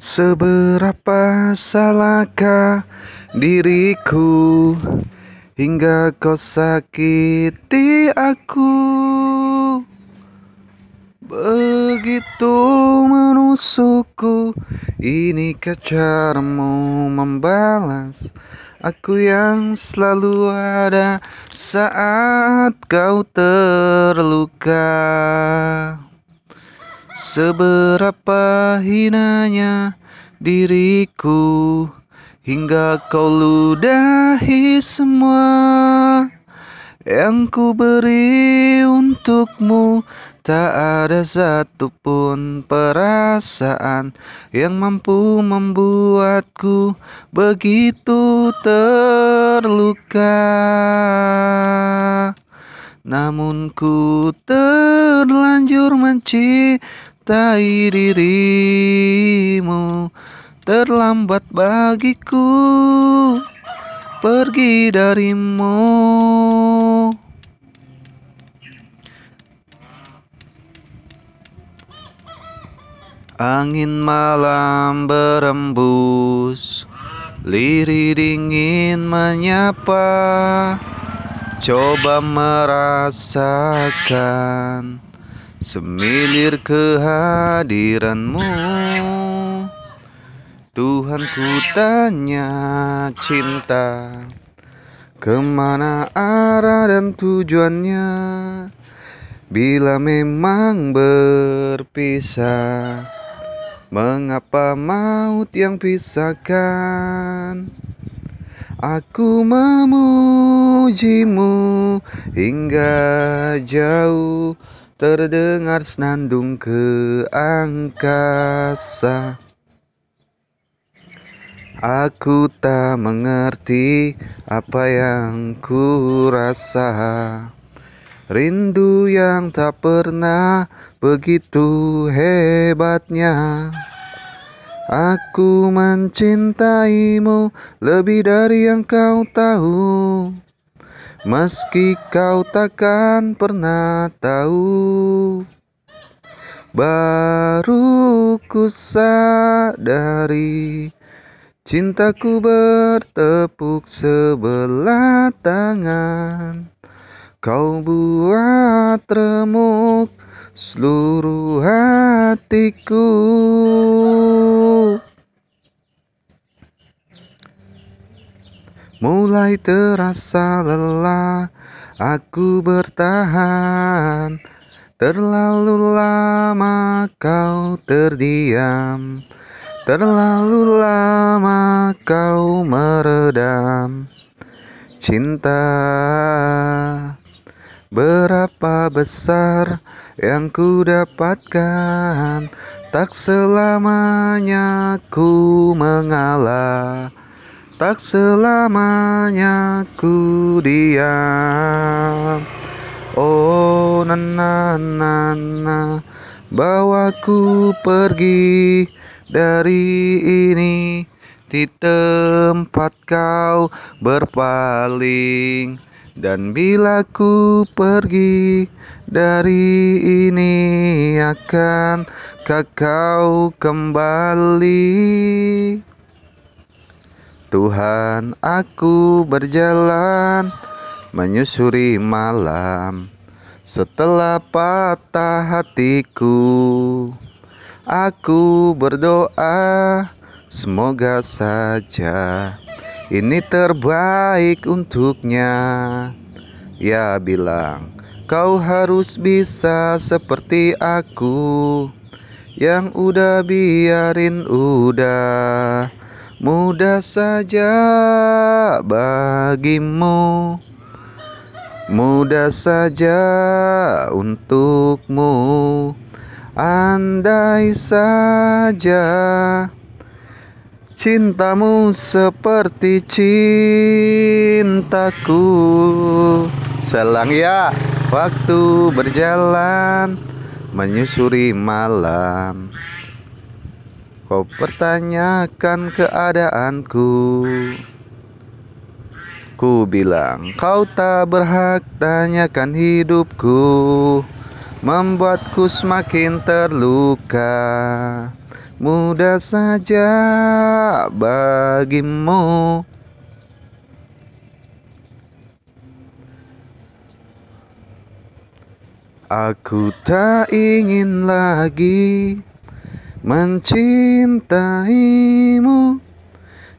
Seberapa salahkah diriku hingga kau sakiti aku Begitu menusukku ini caramu membalas Aku yang selalu ada saat kau terluka Seberapa hinanya diriku Hingga kau ludahi semua Yang ku beri untukmu Tak ada satupun perasaan Yang mampu membuatku begitu terluka namun ku terlanjur mencintai mencintai dirimu Terlambat bagiku pergi darimu Angin malam berembus Lirih dingin menyapa Coba merasakan Semilir kehadiranmu Tuhan ku tanya cinta Kemana arah dan tujuannya Bila memang berpisah Mengapa maut yang pisahkan Aku memujimu hingga jauh terdengar senandung ke angkasa. Aku tak mengerti apa yang ku rasa. Rindu yang tak pernah begitu hebatnya. Aku mencintaimu lebih dari yang kau tahu. Meski kau takkan pernah tahu Baru ku sadari Cintaku bertepuk sebelah tangan Kau buat remuk seluruh hatiku Mulai terasa lelah, aku bertahan. Terlalu lama kau terdiam, terlalu lama kau meredam. Cinta, berapa besar yang ku dapatkan, tak selamanya ku mengalah. Tak selamanya ku diam Oh nana nana Bawa ku pergi dari ini Di tempat kau berpaling Dan bila ku pergi dari ini Akan kau kembali Tuhan aku berjalan menyusuri malam setelah patah hatiku aku berdoa semoga saja ini terbaik untuknya ya bilang kau harus bisa seperti aku yang udah biarin udah Mudah saja bagimu Mudah saja untukmu Andai saja Cintamu seperti cintaku Selang ya Waktu berjalan Menyusuri malam Kau pertanyakan keadaanku Ku bilang kau tak berhak tanyakan hidupku Membuatku semakin terluka Mudah saja bagimu Aku tak ingin lagi mencintaimu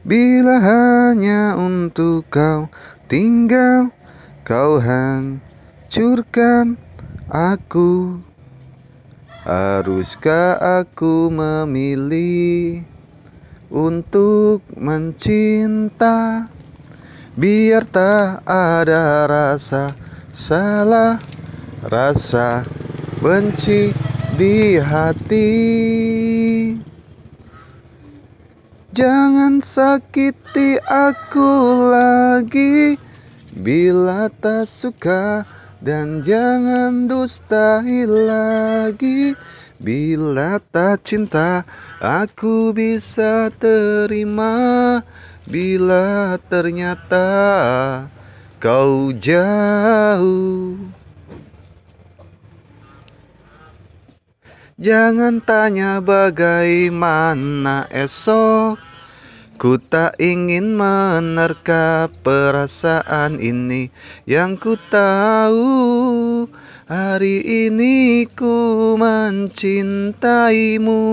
bila hanya untuk kau tinggal kau hancurkan aku haruskah aku memilih untuk mencinta biar tak ada rasa salah rasa benci di hati Jangan sakiti aku lagi bila tak suka dan jangan dustai lagi bila tak cinta aku bisa terima bila ternyata kau jauh Jangan tanya bagaimana esok Ku tak ingin menerka perasaan ini Yang ku tahu Hari ini ku mencintaimu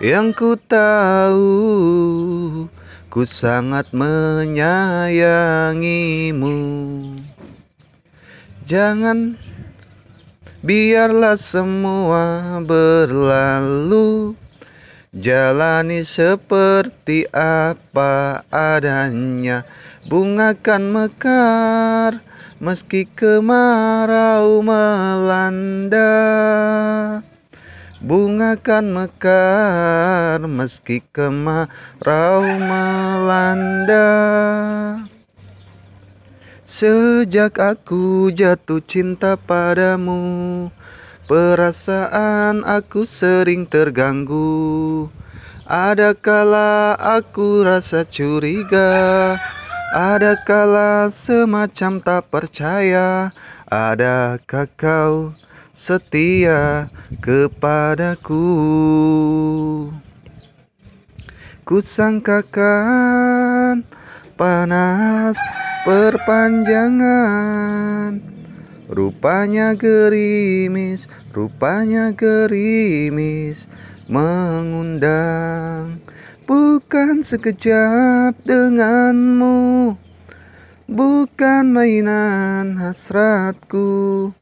Yang ku tahu Ku sangat menyayangimu Jangan Biarlah semua berlalu Jalani seperti apa adanya Bunga kan mekar Meski kemarau melanda Bunga kan mekar meski kemarau melanda Sejak aku jatuh cinta padamu, perasaan aku sering terganggu. Adakala aku rasa curiga, Adakala semacam tak percaya. Adakah kau setia kepadaku? Kusangkakan panas perpanjangan Rupanya gerimis, rupanya gerimis Mengundang bukan sekejap denganmu Bukan mainan hasratku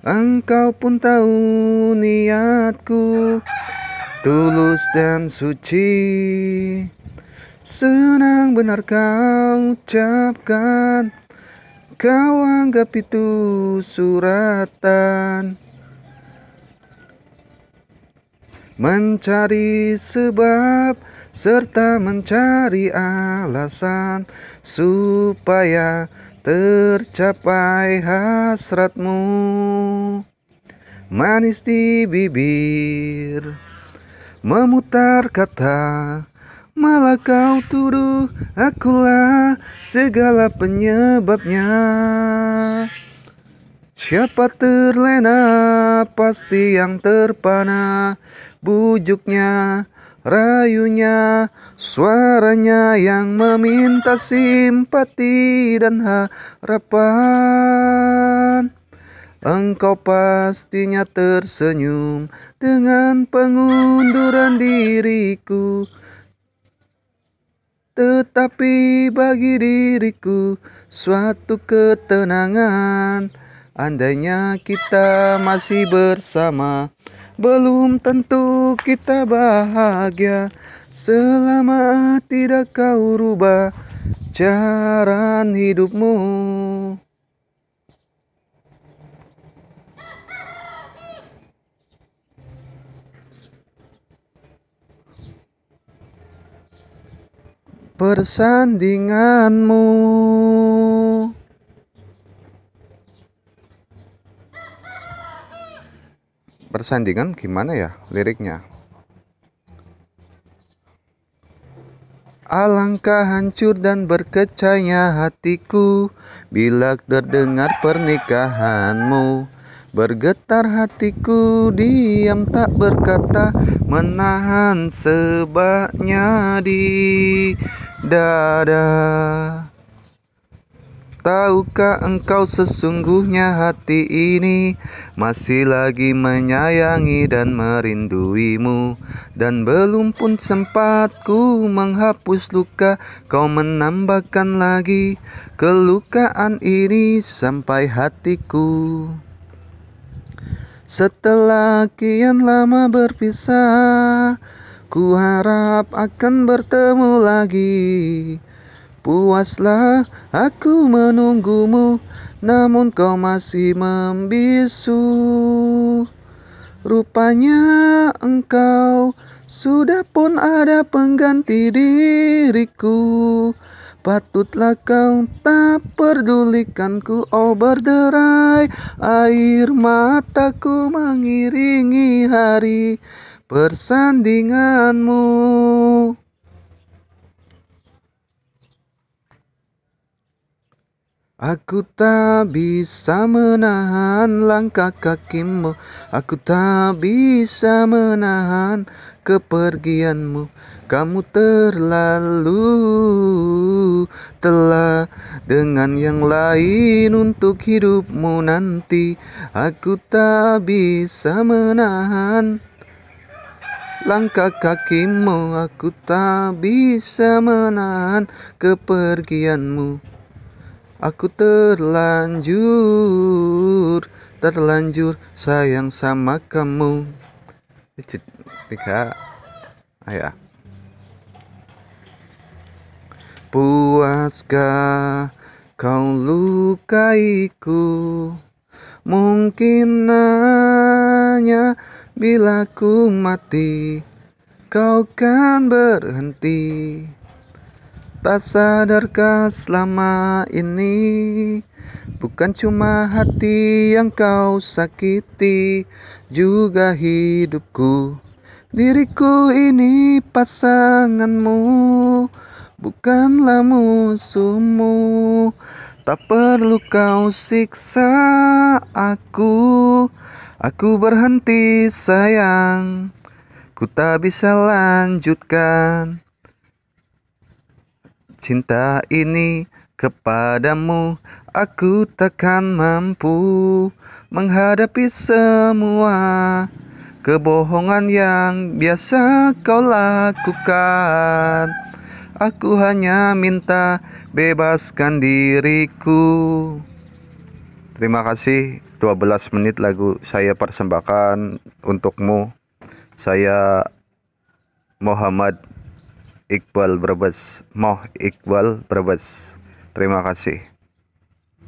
Engkau pun tahu niatku Tulus dan suci Senang benar kau ucapkan Kau anggap itu suratan Mencari sebab serta mencari alasan Supaya tercapai hasratmu Manis di bibir Memutar kata Malah kau tuduh akulah segala penyebabnya Siapa terlena pasti yang terpana Bujuknya, rayunya, suaranya yang meminta simpati dan harapan Engkau pastinya tersenyum dengan pengunduran diriku tetapi bagi diriku suatu ketenangan Andainya kita masih bersama Belum tentu kita bahagia Selama tidak kau rubah jalan hidupmu persandinganmu Persandingan gimana ya liriknya Alangkah hancur dan berkecahnya hatiku bila terdengar pernikahanmu Bergetar hatiku diam tak berkata Menahan sebabnya di dada Tahukah engkau sesungguhnya hati ini Masih lagi menyayangi dan merinduimu Dan belum pun sempat ku menghapus luka Kau menambahkan lagi kelukaan ini sampai hatiku setelah kian lama berpisah Ku harap akan bertemu lagi Puaslah aku menunggumu Namun kau masih membisu Rupanya engkau sudah pun ada pengganti diriku Patutlah kau tak pedulikanku oh berderai Air mataku mengiringi hari persandinganmu Aku tak bisa menahan langkah kakimu Aku tak bisa menahan kepergianmu Kamu terlalu telah dengan yang lain untuk hidupmu nanti Aku tak bisa menahan Langkah kakimu aku tak bisa menahan kepergianmu Aku terlanjur, terlanjur sayang sama kamu. Tiga, ayo. Puaskah kau lukaiku? Mungkin hanya bila ku mati, kau kan berhenti. Tak sadarkah selama ini Bukan cuma hati yang kau sakiti Juga hidupku Diriku ini pasanganmu Bukanlah musuhmu Tak perlu kau siksa aku Aku berhenti sayang Ku tak bisa lanjutkan cinta ini kepadamu Aku takkan mampu menghadapi semua Kebohongan yang biasa kau lakukan Aku hanya minta bebaskan diriku Terima kasih 12 menit lagu saya persembahkan untukmu Saya Muhammad Iqbal Brebes Moh Iqbal Brebes terima kasih